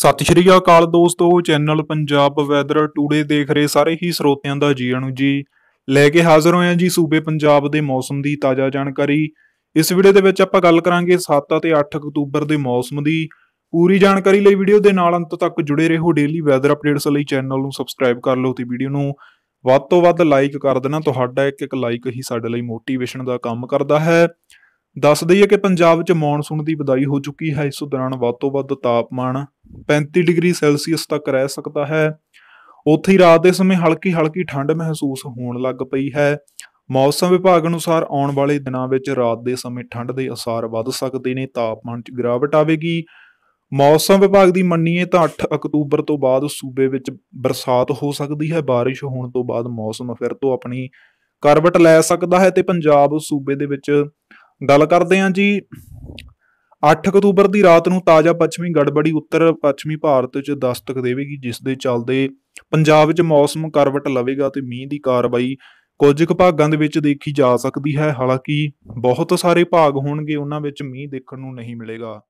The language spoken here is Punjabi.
ਸਤਿ ਸ਼੍ਰੀ ਅਕਾਲ ਦੋਸਤੋ ਚੈਨਲ ਪੰਜਾਬ ਵੈਦਰ ਟੂਡੇ ਦੇਖ ਰਹੇ ਸਾਰੇ ਹੀ ਸਰੋਤਿਆਂ ਦਾ ਜੀ ਆਣੂ ਜੀ ਲੈ ਕੇ ਹਾਜ਼ਰ ਹੋਏ ਜੀ ਸੂਬੇ ਪੰਜਾਬ ਦੇ ਮੌਸਮ ਦੀ ਤਾਜ਼ਾ ਜਾਣਕਾਰੀ ਇਸ ਵੀਡੀਓ ਦੇ ਵਿੱਚ ਆਪਾਂ ਗੱਲ ਕਰਾਂਗੇ 7 ਅਤੇ 8 ਅਕਤੂਬਰ ਦੇ ਮੌਸਮ ਦੀ ਪੂਰੀ ਜਾਣਕਾਰੀ ਲਈ ਵੀਡੀਓ ਦੇ ਨਾਲ ਅੰਤ ਤੱਕ ਜੁੜੇ ਰਹੋ ਡੇਲੀ ਵੈਦਰ ਅਪਡੇਟਸ ਲਈ ਚੈਨਲ ਨੂੰ ਸਬਸਕ੍ਰਾਈਬ ਕਰ ਲਓ ਤੇ ਵੀਡੀਓ ਨੂੰ ਵੱਧ ਤੋਂ ਵੱਧ ਲਾਈਕ ਕਰ ਦੇਣਾ ਤੁਹਾਡਾ ਇੱਕ ਇੱਕ ਲਾਈਕ ਹੀ ਸਾਡੇ ਲਈ ਮੋਟੀਵੇਸ਼ਨ ਦਾ ਕੰਮ ਕਰਦਾ ਹੈ ਦੱਸ ਦਈਏ ਕਿ ਪੰਜਾਬ 'ਚ ਮੌਨਸੂਨ ਦੀ ਵਿਦਾਈ ਹੋ ਚੁੱਕੀ ਹੈ ਇਸ ਦੌਰਾਨ ਵੱਧ ਤੋਂ ਵੱਧ ਤਾਪਮਾਨ 35 ਡਿਗਰੀ ਸੈਲਸੀਅਸ ਤੱਕ ਰਹਿ ਸਕਦਾ ਹੈ ਉੱਥੇ ਹੀ ਰਾਤ ਦੇ ਸਮੇਂ ਹਲਕੀ ਹਲਕੀ ਠੰਡ ਮਹਿਸੂਸ ਹੋਣ ਲੱਗ ਪਈ ਹੈ ਮੌਸਮ ਵਿਭਾਗ ਅਨੁਸਾਰ ਆਉਣ ਵਾਲੇ ਦਿਨਾਂ ਵਿੱਚ ਰਾਤ ਦੇ ਸਮੇਂ ਠੰਡ ਦੇ ਅਸਰ ਵੱਧ ਸਕਦੇ ਨੇ ਤਾਪਮਾਨ 'ਚ ਗਿਰਾਵਟ ਆਵੇਗੀ ਮੌਸਮ ਵਿਭਾਗ ਦੀ ਮੰਨੀਏ ਤਾਂ 8 ਅਕਤੂਬਰ ਤੋਂ ਬਾਅਦ ਸੂਬੇ ਵਿੱਚ ਬਰਸਾਤ ਹੋ ਸਕਦੀ ਹੈ بارش ਹੋਣ ਤੋਂ ਬਾਅਦ ਮੌਸਮ ਫਿਰ ਤੋਂ ਆਪਣੀ ਕਰਵਟ ਲੈ ਸਕਦਾ ਹੈ ਤੇ ਪੰਜਾਬ ਸੂਬੇ ਦੇ ਵਿੱਚ ਗੱਲ ਕਰਦੇ ਹਾਂ ਜੀ 8 ਅਕਤੂਬਰ ਦੀ ਰਾਤ ਨੂੰ ਤਾਜ਼ਾ ਪੱਛਮੀ ਗੜਬੜੀ ਉੱਤਰ ਪੱਛਮੀ ਭਾਰਤ 'ਚ ਦਸਤਕ ਦੇਵੇਗੀ ਜਿਸ ਦੇ ਚੱਲਦੇ ਪੰਜਾਬ 'ਚ ਮੌਸਮ ਕਰਵਟ ਲਵੇਗਾ ਤੇ ਮੀਂਹ ਦੀ ਕਾਰਵਾਈ ਕੁਝ ਕੁ ਭਾਗਾਂ ਦੇ ਵਿੱਚ ਦੇਖੀ ਜਾ ਸਕਦੀ ਹੈ ਹਾਲਾਂਕਿ ਬਹੁਤ ਸਾਰੇ ਭਾਗ ਹੋਣਗੇ ਉਹਨਾਂ ਵਿੱਚ ਮੀਂਹ ਦੇਖਣ ਨੂੰ ਨਹੀਂ ਮਿਲੇਗਾ